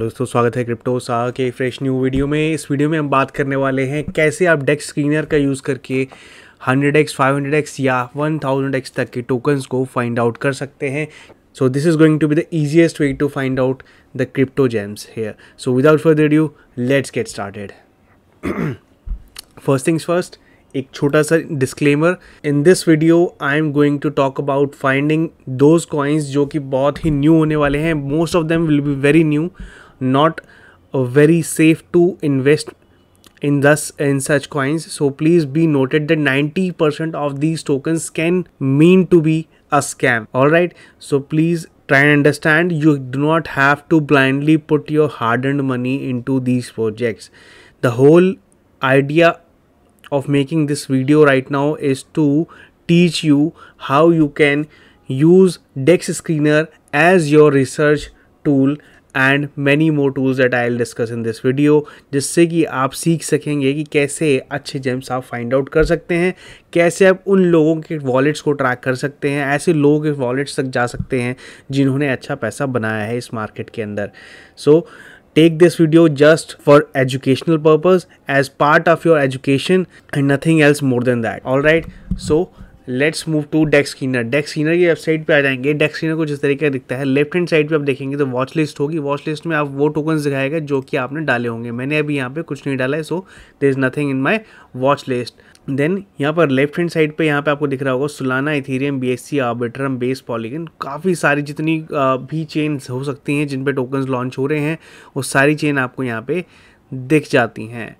Hello तो दोस्तों स्वागत है क्रिप्टो साह के फ्रेश न्यू वीडियो में इस वीडियो में हम बात करने वाले हैं कैसे आप डेक्स स्क्रीनर का यूज़ करके 100x, 500x या 1000x तक के टोकन्स को फाइंड आउट कर सकते हैं so this is going to be the easiest way to find out the crypto gems here so without further due let's get started first things first एक छोटा सा disclaimer in this video I am going to talk about finding those coins जो कि बहुत ही new होने वाले हैं most of them will be very new not very safe to invest in thus in such coins so please be noted that 90% of these tokens can mean to be a scam all right so please try and understand you do not have to blindly put your hard earned money into these projects the whole idea of making this video right now is to teach you how you can use dex screener as your research tool and many more tools that I will discuss in this video जिससे कि आप सीख सकेंगे कि कैसे अच्छे James आप find out कर सकते हैं कैसे आप उन लोगों के वॉलेट्स को ट्रैक कर सकते हैं ऐसे लोगों के वॉलेट्स तक जा सकते हैं जिन्होंने अच्छा पैसा बनाया है इस मार्केट के अंदर so take this video just for educational purpose as part of your education and nothing else more than that all right so let's move to DEX Screener DEX Screener की वेबसाइट पे आ जाएंगे डेक्सकीनर को जिस तरीके का दिखता है लेफ्ट हैंड साइड पे आप देखेंगे तो वॉच लिस्ट होगी वॉच लिस्ट में आप वो टोकन दिखाएगा जो कि आपने डाले होंगे मैंने अभी यहाँ पे कुछ नहीं डाला है so there is nothing in my watch list then यहाँ पर लेफ्ट हैंड साइड पे यहाँ पे आपको दिख रहा होगा Solana Ethereum B S C Arbitrum Base Polygon काफ़ी सारी जितनी भी चेन्स हो सकती हैं जिन पे टोकन्स लॉन्च हो रहे हैं वो सारी चेन आपको यहाँ पे दिख जाती हैं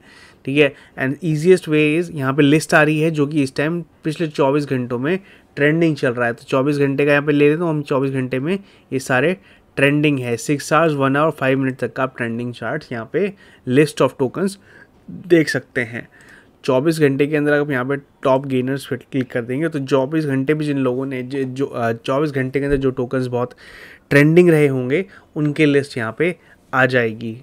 ठीक है एंड ईजिएस्ट वे इज़ यहाँ पे लिस्ट आ रही है जो कि इस टाइम पिछले 24 घंटों में ट्रेंडिंग चल रहा है तो 24 घंटे का यहाँ पे ले लेते तो हम 24 घंटे में ये सारे ट्रेंडिंग है six hours one hour five minute तक का आप ट्रेंडिंग चार्ट यहाँ पे लिस्ट ऑफ टोकन्स देख सकते हैं 24 घंटे के अंदर आप यहाँ पे टॉप गेनर्स पे क्लिक कर देंगे तो 24 घंटे भी जिन लोगों ने जो चौबीस घंटे के अंदर जो टोकन्स बहुत ट्रेंडिंग रहे होंगे उनके लिस्ट यहाँ पे आ जाएगी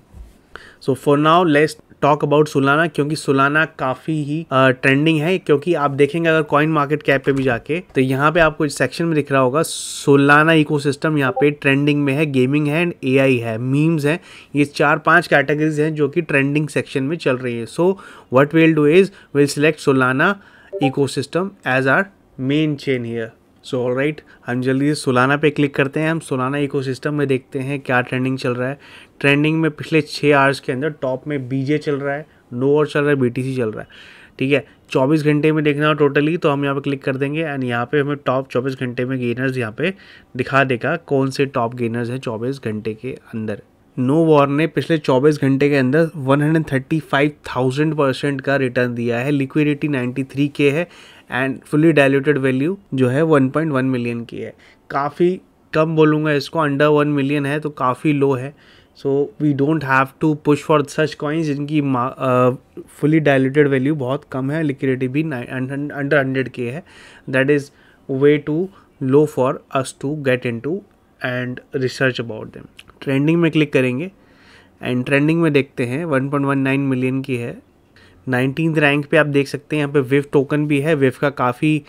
सो फॉर नाउ लेस्ट टॉक अबाउट सुलाना क्योंकि सुलाना काफ़ी ही ट्रेंडिंग है क्योंकि आप देखेंगे अगर कॉइन मार्केट कैप पे भी जाके तो यहाँ पे आपको सेक्शन में दिख रहा होगा सोलाना सिस्टम यहाँ पे ट्रेंडिंग में है गेमिंग है एंड आई है मीम्स हैं ये चार पांच कैटेगरीज हैं जो कि ट्रेंडिंग सेक्शन में चल रही है so what will do is will select Solana system as our main chain here so all right हम जल्दी से सोलाना पे क्लिक करते हैं हम सोलाना सिस्टम में देखते हैं क्या ट्रेंडिंग चल रहा है ट्रेंडिंग में पिछले छः आवर्स के अंदर टॉप में बीजे चल रहा है नो और चल रहा है सी चल रहा है ठीक है 24 घंटे में देखना हो टोटली तो हम यहाँ पे क्लिक कर देंगे एंड यहाँ पे हमें टॉप 24 घंटे में गेनर्स यहाँ पे दिखा देगा कौन से टॉप गेनर्स हैं 24 घंटे के अंदर नो वॉर ने पिछले 24 घंटे के अंदर 135,000 परसेंट का रिटर्न दिया है लिक्विडिटी 93 के है एंड फुली डायल्यूटेड वैल्यू जो है 1.1 मिलियन की है काफ़ी कम बोलूँगा इसको अंडर वन मिलियन है तो काफ़ी लो है so we don't have to push for such coins जिनकी फुली डायल्यूटेड वैल्यू बहुत कम है लिक्विडिटी भी अंडर हंड्रेड के है that is way too low for us to get into and research about them trending में click करेंगे and trending में देखते हैं 1.19 मिलियन की है नाइनटीन रैंक पे आप देख सकते हैं यहाँ पे विव टोकन भी है विव का काफ़ी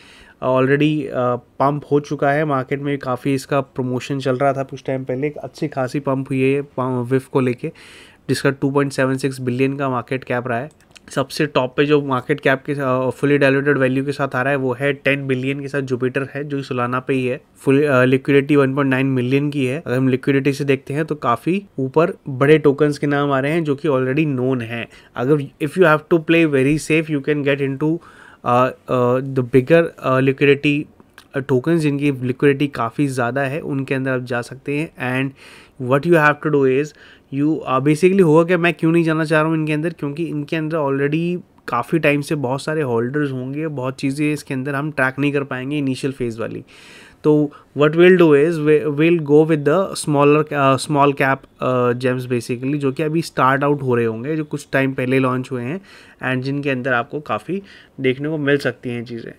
ऑलरेडी पंप हो चुका है मार्केट में काफ़ी इसका प्रमोशन चल रहा था कुछ टाइम पहले एक अच्छी खासी पंप हुई है विव को लेके जिसका 2.76 बिलियन का मार्केट कैप रहा है सबसे टॉप पे जो मार्केट कैप के फुली डायलोटेड वैल्यू के साथ आ रहा है वो है टेन बिलियन के साथ जुपिटर है जो सुलाना पे ही है full liquidity one point nine million की है अगर हम लिक्विडिटी से देखते हैं तो काफ़ी ऊपर बड़े टोकन्स के नाम आ रहे हैं जो कि ऑलरेडी नोन है अगर if you have to play very safe you can get into the bigger liquidity token जिनकी लिक्विडिटी काफ़ी ज़्यादा है उनके अंदर आप जा सकते हैं and what you have to do is you basically होगा क्या मैं क्यों नहीं जाना चाह रहा हूँ इनके अंदर क्योंकि इनके अंदर ऑलरेडी काफ़ी टाइम से बहुत सारे होल्डर्स होंगे बहुत चीज़ें इसके अंदर हम ट्रैक नहीं कर पाएंगे इनिशियल फेज़ वाली तो what will do is will go with the smaller small cap gems basically जो कि अभी स्टार्ट आउट हो रहे होंगे जो कुछ टाइम पहले लॉन्च हुए हैं एंड जिनके अंदर आपको काफ़ी देखने को मिल सकती हैं चीज़ें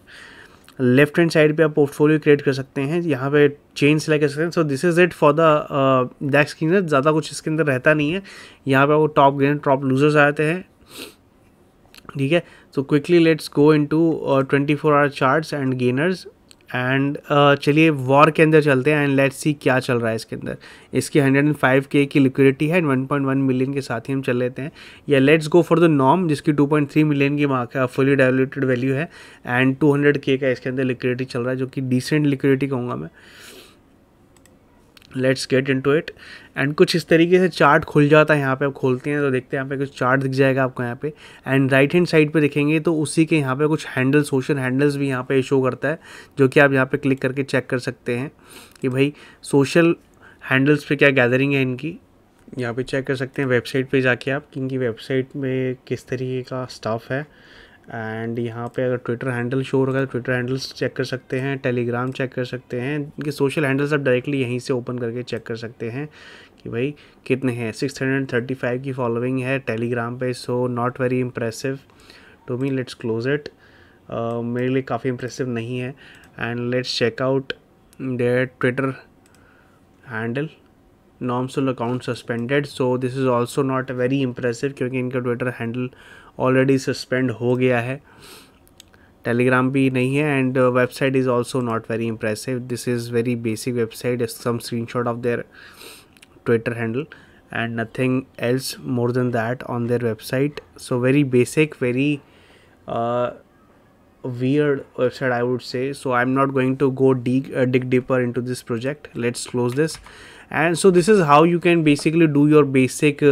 लेफ्ट हैंड साइड पे आप पोर्टफोलियो क्रिएट कर सकते हैं यहाँ पे चेन सिलेक्ट कर सकते हैं so this is it for the DEX screen ज़्यादा कुछ इसके अंदर रहता नहीं है यहाँ पे आपको टॉप गेन टॉप लूजर्स आते हैं ठीक है so quickly let's go into twenty four hour chart and gainers and uh, चलिए वॉर के अंदर चलते हैं एंड लेट्स सी क्या चल रहा है इसके अंदर इसकी 105 के की लिक्विडिटी है एंड 1.1 मिलियन के साथ ही हम चल लेते हैं या let's go for the Nom जिसकी 2.3 मिलियन की मार्क है फुली डायलूटेड वैल्यू है एंड 200 के का इसके अंदर लिक्विडिटी चल रहा है जो कि डिसेंट लिक्विडिटी कहूँगा मैं let's get into it and कुछ इस तरीके से चार्ट खुल जाता है यहाँ पे आप खोलते हैं तो देखते हैं यहाँ पे कुछ चार्ट दिख जाएगा आपको यहाँ पे एंड राइट हैंड साइड पे देखेंगे तो उसी के यहाँ पे कुछ हैंडल सोशल हैंडल्स भी यहाँ पे शो करता है जो कि आप यहाँ पे क्लिक करके चेक कर सकते हैं कि भाई सोशल हैंडल्स पे क्या गैदरिंग है इनकी यहाँ पे चेक कर सकते हैं वेबसाइट पे जाके आप कि इनकी वेबसाइट में किस तरीके का स्टाफ है एंड यहाँ पे अगर ट्विटर हैंडल शो हो तो है ट्विटर हैंडल्स चेक कर सकते हैं टेलीग्राम चेक कर सकते हैं इनके सोशल हैंडल्स आप डायरेक्टली यहीं से ओपन करके चेक कर सकते हैं कि भाई कितने हैं सिक्स हंड्रेड थर्टी फाइव की फॉलोइंग है टेलीग्राम पे so not very impressive to me let's close it मेरे लिए काफ़ी इम्प्रेसिव नहीं है and let's check out their Twitter handle Nomsol account suspended so this is also not very impressive क्योंकि इनका ट्विटर हैंडल ऑलरेडी सस्पेंड हो गया है टेलीग्राम भी नहीं है and website is also not very impressive this is very basic website some screenshot of their Twitter handle and nothing else more than that on their website so very basic very weird website I would say so I am not going to go डी dig deeper into this project let's close this and so this is how you can basically do your basic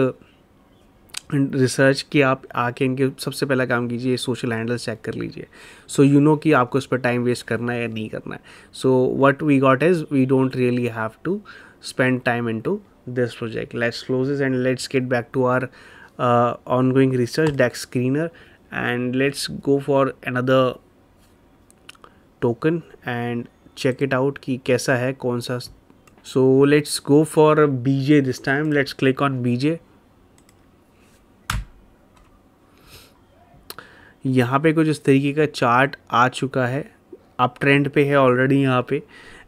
research कि आप आके इनके सबसे पहला काम कीजिए social handles check कर लीजिए सो यू नो कि आपको इस पर टाइम वेस्ट करना है या नहीं करना है so what we got is we don't really have to spend time into this project let's closes and let's get back to our ongoing research डेस्क Screener and let's go for another token and check it out कि कैसा है कौन सा so let's go for BJ this time let's click on BJ यहाँ पे कुछ इस तरीके का चार्ट आ चुका है अप ट्रेंड पे है ऑलरेडी यहाँ पे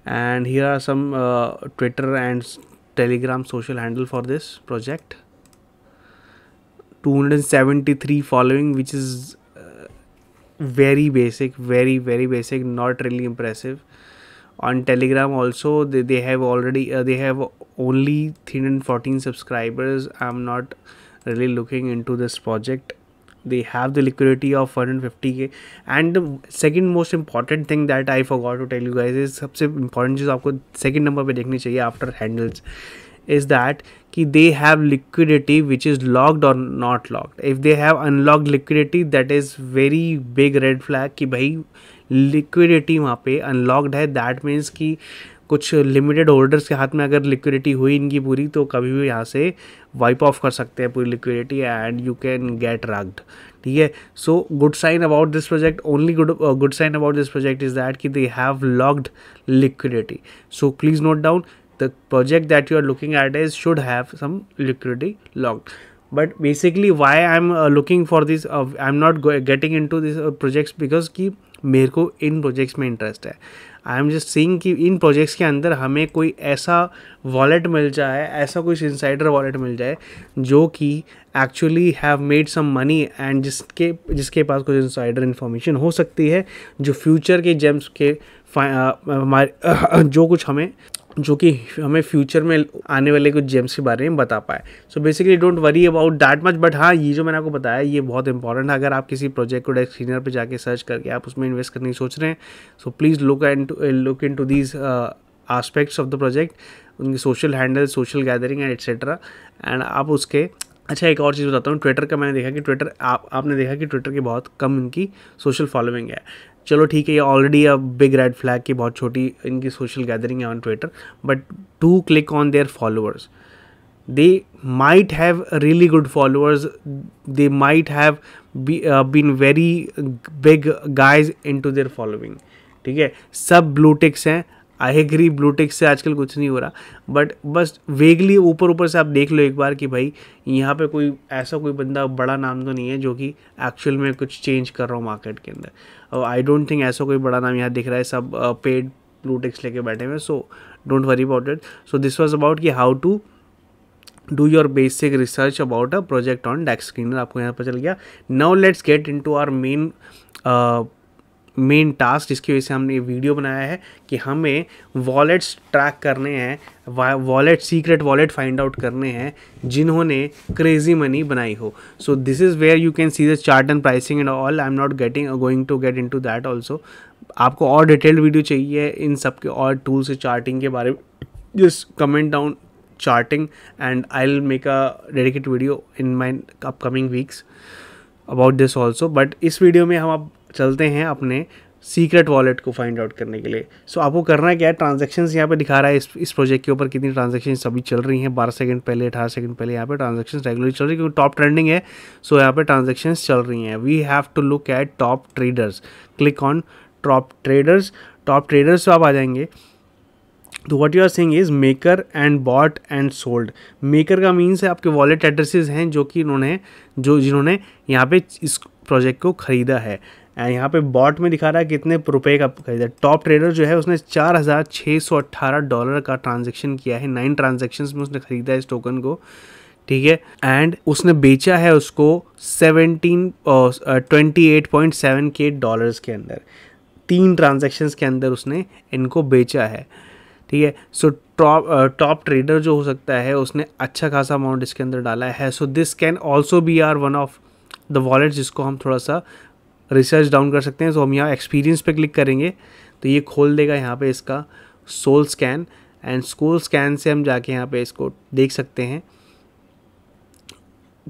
and here are some Twitter and Telegram social handle for this project 273 following which is very basic very very basic not really impressive on Telegram also they have already they have only three hundred fourteen subscribers I am not really looking into this project they have the liquidity of 150k and the second most important thing that i forgot to tell you guys is सबसे important चीज़ आपको second number पे देखनी चाहिए after handles is that कि they have liquidity which is locked or not locked if they have unlocked liquidity that is very big red flag कि भाई liquidity वहाँ पे unlocked है that means कि कुछ लिमिटेड होल्डर्स के हाथ में अगर लिक्विडिटी हुई इनकी पूरी तो कभी भी यहाँ से वाइप ऑफ कर सकते हैं पूरी liquidity and you can get rugged ठीक है so good sign about this project only good good sign about this project is that कि they have locked liquidity so please note down the project that you are looking at is should have some liquidity locked but basically why I am looking for this I am not getting into this projects because कि मेरे को इन projects में interest है I am just seeing कि इन projects के अंदर हमें कोई ऐसा वॉलेट मिल जाए ऐसा कुछ इंसाइडर वॉलेट मिल जाए जो कि actually have made some money and जिसके जिसके पास कुछ इंसाइडर इन्फॉर्मेशन हो सकती है जो फ्यूचर के जेम्स के आ, आ, आ, जो कुछ हमें जो कि हमें फ्यूचर में आने वाले कुछ जेम्स के बारे में बता पाए so basically don't worry about that much but हाँ ये जो मैंने आपको बताया ये बहुत इंपॉर्टेंट है अगर आप किसी प्रोजेक्ट को डेस्क सीनियर पर जाकर सर्च करके आप उसमें इन्वेस्ट करने की सोच रहे हैं so please look and look into these aspects of the project उनकी social handle social gathering and etcetera and आप उसके अच्छा एक और चीज़ बताता हूँ ट्विटर का मैंने देखा कि ट्विटर आप आपने देखा कि ट्विटर की बहुत कम इनकी सोशल फॉलोइंग है चलो ठीक है ये ऑलरेडी अब बिग रेड फ्लैग की बहुत छोटी इनकी सोशल गैदरिंग है on Twitter but to click on their followers they might have really good followers they might have been very big guys into their following ठीक है सब blue ticks हैं I agree Bluetech से आजकल कुछ नहीं हो रहा बट बस वेगली ऊपर ऊपर से आप देख लो एक बार कि भाई यहाँ पे कोई ऐसा कोई बंदा बड़ा नाम तो नहीं है जो कि एक्चुअल में कुछ चेंज कर रहा हूँ मार्केट के अंदर और आई डोंट थिंक ऐसा कोई बड़ा नाम यहाँ दिख रहा है सब पेड ब्लूटेक्स लेके बैठे हुए so don't worry about it so this was about कि how to do your basic research about a project on डेस्क स्क्रीनर आपको यहाँ पर चल गया now let's get into our main main task जिसकी वजह से हमने ये वीडियो बनाया है कि हमें वॉलेट्स ट्रैक करने हैं wallet secret wallet find out करने हैं जिन्होंने क्रेजी मनी बनाई हो so this is where you can see the chart and pricing and all I am not getting going to get into that also आपको और detailed video चाहिए इन सब के और टूल्स से चार्टिंग के बारे में जिस comment down charting and I will make a dedicate video in my upcoming weeks about this also but इस वीडियो में हम आप चलते हैं अपने सीक्रेट वॉलेट को फाइंड आउट करने के लिए सो so, आपको करना क्या है ट्रांजेक्शन्स यहाँ पे दिखा रहा है इस इस प्रोजेक्ट के ऊपर कितनी ट्रांजेक्शन सभी चल रही हैं बारह सेकंड पहले अठारह सेकंड पहले यहाँ पे ट्रांजेक्शन रेगुलर चल रही है क्योंकि टॉप ट्रेंडिंग है सो so यहाँ पे ट्रांजेक्शन चल रही हैं we have to look at top traders click on top traders top traders आप आ जाएंगे तो what you are seeing is maker and bought and sold maker का मीन्स है आपके वॉलेट एड्रेसेज हैं जो कि इन्होंने जो जिन्होंने यहाँ पे इस प्रोजेक्ट को ख़रीदा है एंड यहाँ पे बॉट में दिखा रहा है कितने रुपए का खरीदा टॉप ट्रेडर जो है उसने चार हज़ार छः सौ अट्ठारह डॉलर का ट्रांजेक्शन किया है नाइन ट्रांजेक्शन में उसने खरीदा है इस टोकन को ठीक है एंड उसने बेचा है उसको seventeen twenty eight point seven के डॉलर्स के अंदर तीन ट्रांजेक्शन्स के अंदर उसने इनको बेचा है ठीक है सो टॉप टॉप ट्रेडर जो हो सकता है उसने अच्छा खासा अमाउंट इसके अंदर डाला है so this can also be our one of the wallet जिसको हम थोड़ा सा रिसर्च डाउन कर सकते हैं तो हम यहाँ एक्सपीरियंस पे क्लिक करेंगे तो ये खोल देगा यहाँ पे इसका Solscan and school scan से हम जाके यहाँ पे इसको देख सकते हैं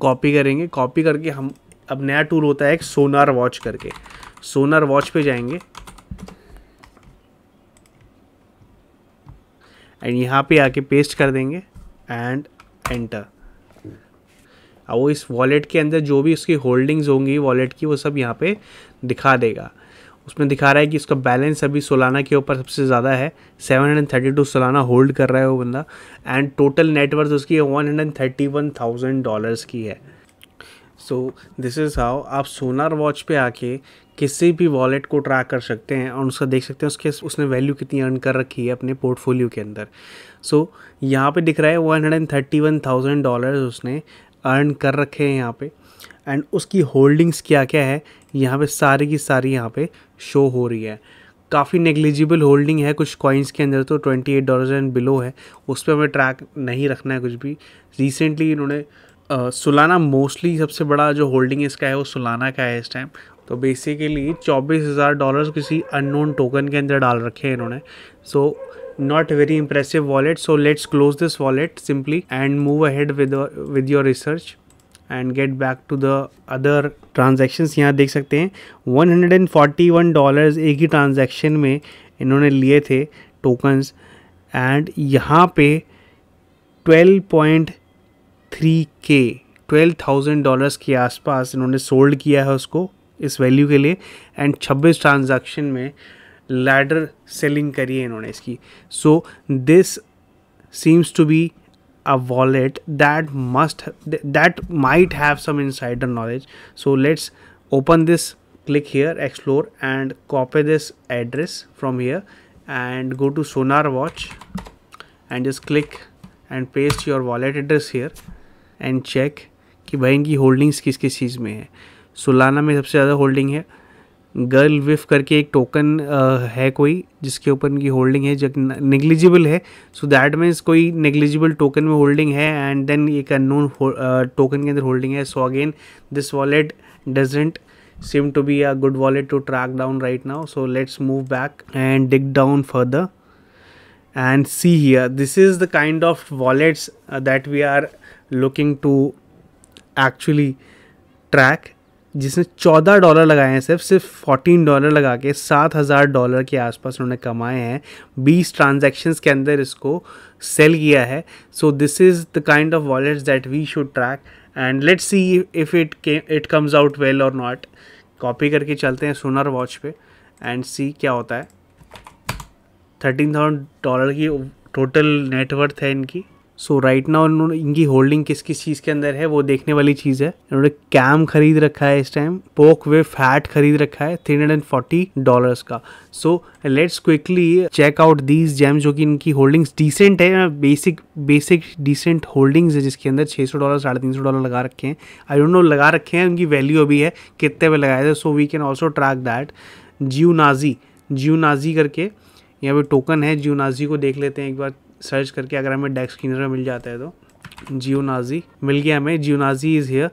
कॉपी करेंगे कॉपी करके हम अब नया टूल होता है एक सोनार वॉच करके सोनार वॉच पे जाएंगे एंड यहाँ पे आके पेस्ट कर देंगे एंड एंटर वो इस वॉलेट के अंदर जो भी उसकी होल्डिंग्स होंगी वॉलेट की वो सब यहाँ पे दिखा देगा उसमें दिखा रहा है कि उसका बैलेंस अभी सोलाना के ऊपर सबसे ज़्यादा है 732 सोलाना होल्ड कर रहा है वो बंदा एंड टोटल नेटवर्थ उसकी वन थाउजेंड डॉलर्स की है सो दिस इज़ हाउ आप सोनार वॉच पे आके किसी भी वॉलेट को ट्रैक कर सकते हैं और उसका देख सकते हैं उसके उसने वैल्यू कितनी अर्न कर रखी है अपने पोर्टफोलियो के अंदर सो so, यहाँ पे दिख रहा है one hundred and thirty one thousand dollar उसने अर्न कर रखे हैं यहाँ पे एंड उसकी होल्डिंग्स क्या क्या है यहाँ पे सारी की सारी यहाँ पे शो हो रही है काफ़ी नेग्लिजिबल होल्डिंग है कुछ कॉइन्स के अंदर तो twenty eight dollar and below है उस पर हमें ट्रैक नहीं रखना है कुछ भी रिसेंटली इन्होंने सुलाना मोस्टली सबसे बड़ा जो होल्डिंग इसका है वो सुलाना का है इस टाइम तो बेसिकली चौबीस हज़ार डॉलर किसी अननोन टोकन के अंदर डाल रखे हैं इन्होंने so so, not very impressive wallet so let's close this wallet simply and move ahead with uh, with your research and get back to the other transactions यहाँ देख सकते हैं 141 डॉलर्स एक ही ट्रांजेक्शन में इन्होंने लिए थे टोकन्स एंड यहाँ पे 12.3 के ट्वेल्व थाउजेंड डॉलर्स के आसपास इन्होंने सोल्ड किया है उसको इस वैल्यू के लिए एंड 26 ट्रांजैक्शन में लैडर सेलिंग करी है इन्होंने इसकी so this seems to be a wallet that must that might have some insider knowledge so let's open this click here explore and copy this address from here and go to Sonar Watch and just click and paste your wallet address here and check कि भाई इनकी holdings किस किस चीज़ में है Solana में सबसे ज़्यादा होल्डिंग है गर्ल विफ करके एक टोकन uh, है कोई जिसके ऊपर इनकी होल्डिंग है जो निगलिजिबल है सो दैट मीन्स कोई नेग्लिजिबल टोकन में होल्डिंग है एंड देन एक अनोन टोकन के अंदर होल्डिंग है so again this wallet doesn't seem to be a good wallet to track down right now so let's move back and dig down further and see here this is the kind of wallets that we are looking to actually track जिसने चौदह dollar लगाए हैं सिर्फ सिर्फ fourteen dollar लगा के सात हज़ार डॉलर के आसपास उन्होंने कमाए हैं बीस ट्रांजैक्शंस के अंदर इसको सेल किया है so this is the kind of wallets that we should track and let's see if it it comes out well और नॉट कॉपी करके चलते हैं सोनर वॉच पे एंड सी क्या होता है थर्टीन थाउजेंड डॉलर की टोटल नेटवर्थ है इनकी सो राइट ना उन्होंने इनकी होल्डिंग किस किस चीज़ के अंदर है वो देखने वाली चीज़ है इन्होंने कैम खरीद रखा है इस टाइम पोक वे फैट खरीद रखा है three hundred and forty dollar का so let's quickly check out these gem जो कि इनकी होल्डिंग्स डिसेंट है बेसिक बेसिक डिसेंट होल्डिंग्स है जिसके अंदर छः सौ डॉलर साढ़े तीन सौ डॉलर लगा रखे हैं आई डोंट नो लगा रखे हैं उनकी वैल्यू अभी है कितने पे लगाए थे so we can also track that Geo Nazi Geo Nazi करके यहाँ पे टोकन है जियो नाजी को देख लेते हैं एक बार सर्च करके अगर हमें डेस्क क्लीनर में मिल जाता है तो जियो नाजी मिल गया हमें Geo Nazi is here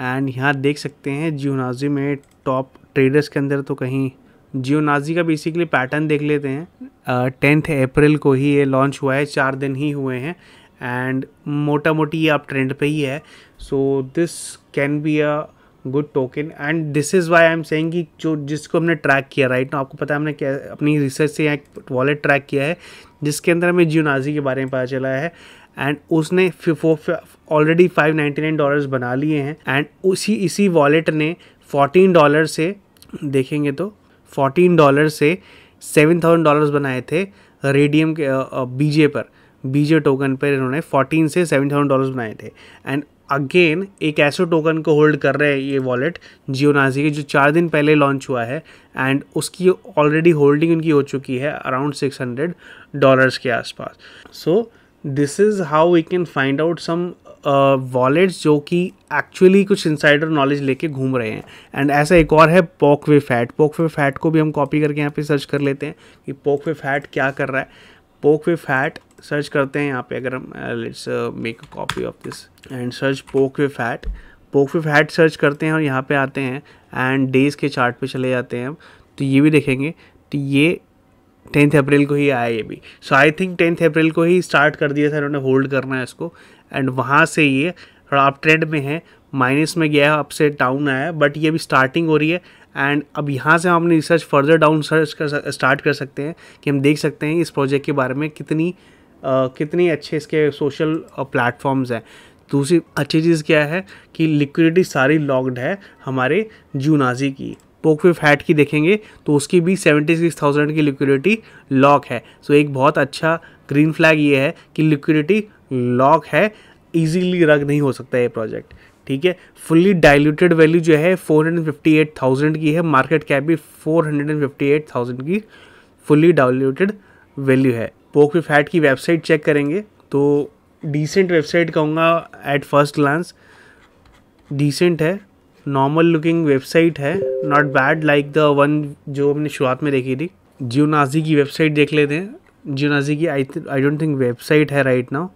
and यहाँ देख सकते हैं जियो नाजी में टॉप ट्रेडर्स के अंदर तो कहीं जियो नाजी का बेसिकली पैटर्न देख लेते हैं टेंथ अप्रैल को ही ये लॉन्च हुआ है चार दिन ही हुए हैं एंड मोटा मोटी ये आप ट्रेंड पे ही है so this can be a good token and this is why I am saying कि जो जिसको हमने ट्रैक किया राइट right? ना आपको पता है हमने क्या अपनी रिसर्च से यहाँ वॉलेट ट्रैक किया है जिसके अंदर हमें जियोनाजी के बारे में पता चला है एंड उसने फिफो already five ninety nine dollars बना लिए हैं एंड उसी इसी वॉलेट ने फोर्टीन डॉलर से देखेंगे तो फोर्टीन डॉलर से सेवन थाउजेंड डॉलर्स बनाए थे रेडियम के बीजे पर बीजे टोकन पर इन्होंने फोटीन से सेवन थाउजेंड डॉलर्स बनाए थे एंड अगेन एक ऐसे टोकन को होल्ड कर रहे हैं ये वॉलेट जियो नाजी के जो चार दिन पहले लॉन्च हुआ है एंड उसकी ऑलरेडी होल्डिंग उनकी हो चुकी है अराउंड सिक्स हंड्रेड डॉलर्स के आसपास so this is how we can find out some wallets जो कि एक्चुअली कुछ इंसाइडर नॉलेज लेके घूम रहे हैं एंड ऐसा एक और है पोक वे फैट पोक वे फैट को भी हम कॉपी करके यहाँ पे सर्च कर लेते हैं कि पोक वे फैट क्या कर रहा है पोक वे फैट सर्च करते हैं यहाँ पे अगर हम let's make a copy of this and search pok wif hat पोक विफ हैट सर्च करते हैं और यहाँ पे आते हैं एंड डेज़ के चार्ट पे चले जाते हैं हम तो ये भी देखेंगे तो ये टेंथ अप्रैल को ही आया ये भी सो आई थिंक टेंथ अप्रैल को ही स्टार्ट कर दिया था इन्होंने होल्ड करना है इसको एंड वहाँ से ये थोड़ा अप ट्रेंड में है माइनस में गया है अप से डाउन आया है बट ये अभी स्टार्टिंग हो रही है एंड अब यहाँ से हम अपनी रिसर्च फर्दर डाउन सर्च कर स्टार्ट कर सकते हैं कि हम देख सकते हैं इस प्रोजेक्ट के बारे में कितनी कितने अच्छे इसके सोशल प्लेटफॉर्म्स हैं दूसरी अच्छी चीज़ क्या है कि लिक्विडिटी सारी लॉक्ड है हमारे जूनाजी की पोक फैट हैट की देखेंगे तो उसकी भी सेवेंटी सिक्स थाउजेंड की लिक्विडिटी लॉक है सो एक बहुत अच्छा ग्रीन फ्लैग ये है कि लिक्विडिटी लॉक है ईजीली रग नहीं हो सकता ये प्रोजेक्ट ठीक है फुल्ली डाइल्यूटेड वैल्यू जो है 458,000 की है मार्केट कैप भी 458,000 की फुल्ली डाइल्यूटेड वैल्यू है पोक विफ फैट की वेबसाइट चेक करेंगे तो डिसेंट वेबसाइट कहूँगा एट फर्स्ट ग्लांस डिसेंट है नॉर्मल लुकिंग वेबसाइट है not bad like the one जो हमने शुरुआत में देखी थी जियोनाजी की वेबसाइट देख लेते हैं जियोनाजी की I I don't think website है राइट नाउ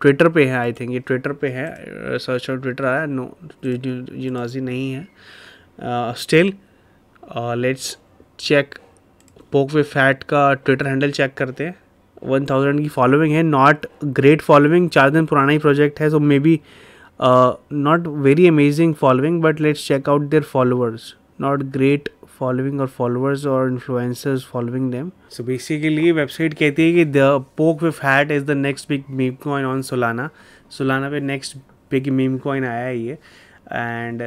ट्विटर पे है आई थिंक ये ट्विटर पे है सर्च और ट्विटर आया नो जियोनाजी नहीं है still let's check pok way fat का ट्विटर हैंडल चेक करते हैं वन थाउजेंड की फॉलोइंग है नॉट ग्रेट फॉलोइंग चार दिन पुराना ही प्रोजेक्ट है so maybe not very amazing following but let's check out their followers not great following और फॉलोअर्स और influencers following them so basically website कहती है कि the pok wif hat is the next big meme coin on Solana Solana पे next big meme coin आया है ये and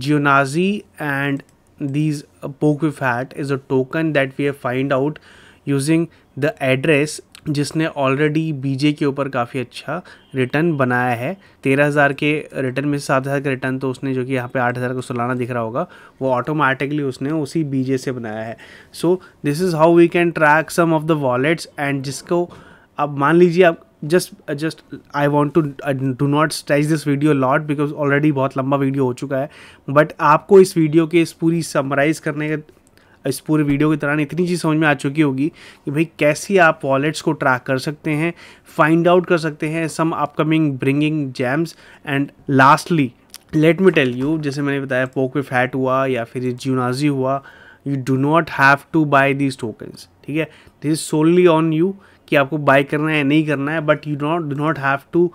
Geo Nazi and these pok wif hat is a token that we have find out using the address जिसने already BJ के ऊपर काफ़ी अच्छा return बनाया है तेरह हज़ार के रिटर्न में सात हज़ार का रिटर्न तो उसने जो कि यहाँ पे आठ हज़ार का सुलाना दिख रहा होगा वो ऑटोमेटिकली उसने उसी बीजे से बनाया है so this is how we can track some of the wallets and जिसको अब मान लीजिए आप just just I want to do not stretch this video lot because already बहुत लंबा वीडियो हो चुका है बट आपको इस वीडियो के इस पूरी समराइज़ करने के इस पूरे वीडियो के दौरान इतनी चीज़ समझ में आ चुकी होगी कि भाई कैसे आप वॉलेट्स को ट्रैक कर सकते हैं फाइंड आउट कर सकते हैं some upcoming bringing gems and lastly let me tell you जैसे मैंने बताया पोक पे फैट हुआ या फिर जियोनाजी हुआ you do not have to buy these tokens ठीक है this is solely on you कि आपको बाय करना है नहीं करना है but you not do not have to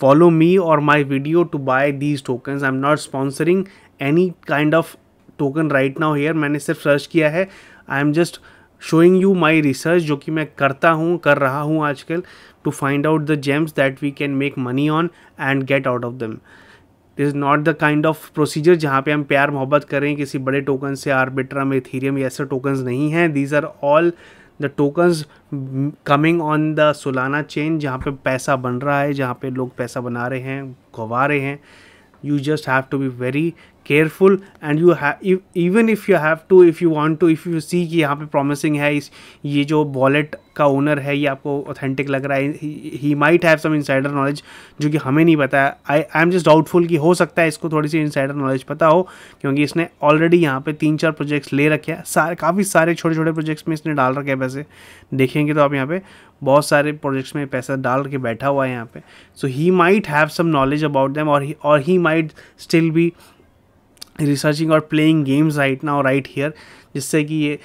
follow me और my video to buy these tokens I am not sponsoring any kind of token right now here मैंने सिर्फ सर्च किया है I am just showing you my research जो कि मैं करता हूँ कर रहा हूँ आजकल to find out the gems that we can make money on and get out of them this is not the kind of procedure जहाँ पे हम प्यार मोहब्बत करें किसी बड़े टोकन से आर्बिट्रम एथीरियम ऐसे टोकन्स नहीं हैं these are all the tokens coming on the Solana chain जहाँ पे पैसा बन रहा है जहाँ पे लोग पैसा बना रहे हैं गवा रहे हैं you just have to be very careful and you है even if you have to if you want to if you see कि यहाँ पे प्रॉमिसिंग है इस ये जो वॉलेट का ओनर है ये आपको ऑथेंटिक लग रहा है he might have some insider knowledge जो कि हमें नहीं पता है I I am just doubtful कि हो सकता है इसको थोड़ी सी इनसाइडर नॉलेज पता हो क्योंकि इसने ऑलरेडी यहाँ पे तीन चार प्रोजेक्ट्स ले रखे हैं सारे काफ़ी सारे छोटे छोटे प्रोजेक्ट्स में इसने डाल रखे हैं पैसे देखेंगे तो आप यहाँ पे बहुत सारे प्रोजेक्ट्स में पैसा डाल के बैठा हुआ है यहाँ पे so he might have some knowledge about them और ही माइट स्टिल भी रिसर्चिंग और playing games right now right here जिससे कि ये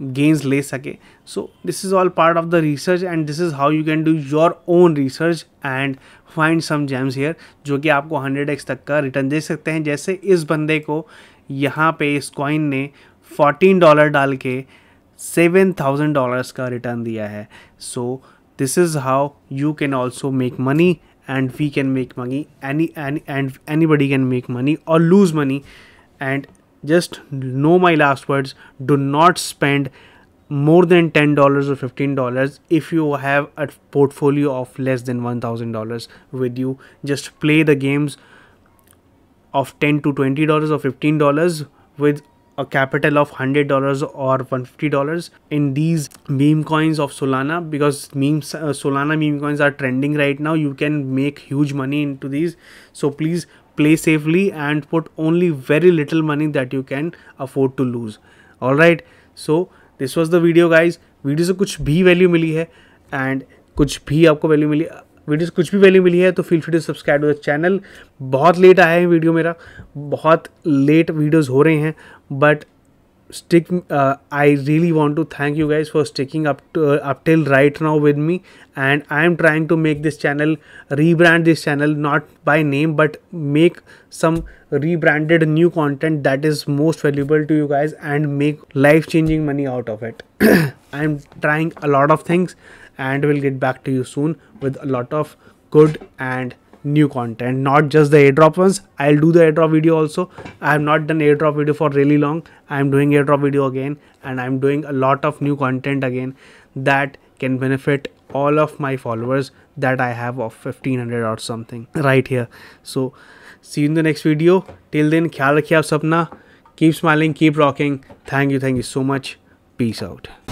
गेंस ले सके so this is all part of the research and this is how you can do your own research and find some gems here जो कि आपको hundred x तक का रिटर्न दे सकते हैं जैसे इस बंदे को यहाँ पे इस कॉइन ने फोर्टीन डॉलर डाल के सेवन थाउजेंड डॉलर्स का रिटर्न दिया है so this is how you can also make money and we can make money any and anybody can make money और lose money and just know my last words do not spend more than $10 or $15 if you have a portfolio of less than $1000 with you just play the games of 10 to $20 or $15 with a capital of $100 or $150 in these meme coins of solana because memes uh, solana meme coins are trending right now you can make huge money into these so please play safely and put only very little money that you can afford to lose all right so this was the video guys video se kuch bhi value mili hai and kuch bhi aapko value mili video कुछ भी value मिली है तो feel free to subscribe to the channel बहुत late आया है video मेरा बहुत लेट वीडियोज़ हो रहे हैं but stick uh, i really want to thank you guys for sticking up to, uh, up till right now with me and i am trying to make this channel rebrand this channel not by name but make some rebranded new content that is most valuable to you guys and make life changing money out of it i am trying a lot of things and will get back to you soon with a lot of good and new content not just the airdrop ones i'll do the airdrop video also i have not done airdrop video for really long i'm doing airdrop video again and i'm doing a lot of new content again that can benefit all of my followers that i have of 1500 or something right here so see you in the next video till then keep smiling keep rocking thank you thank you so much peace out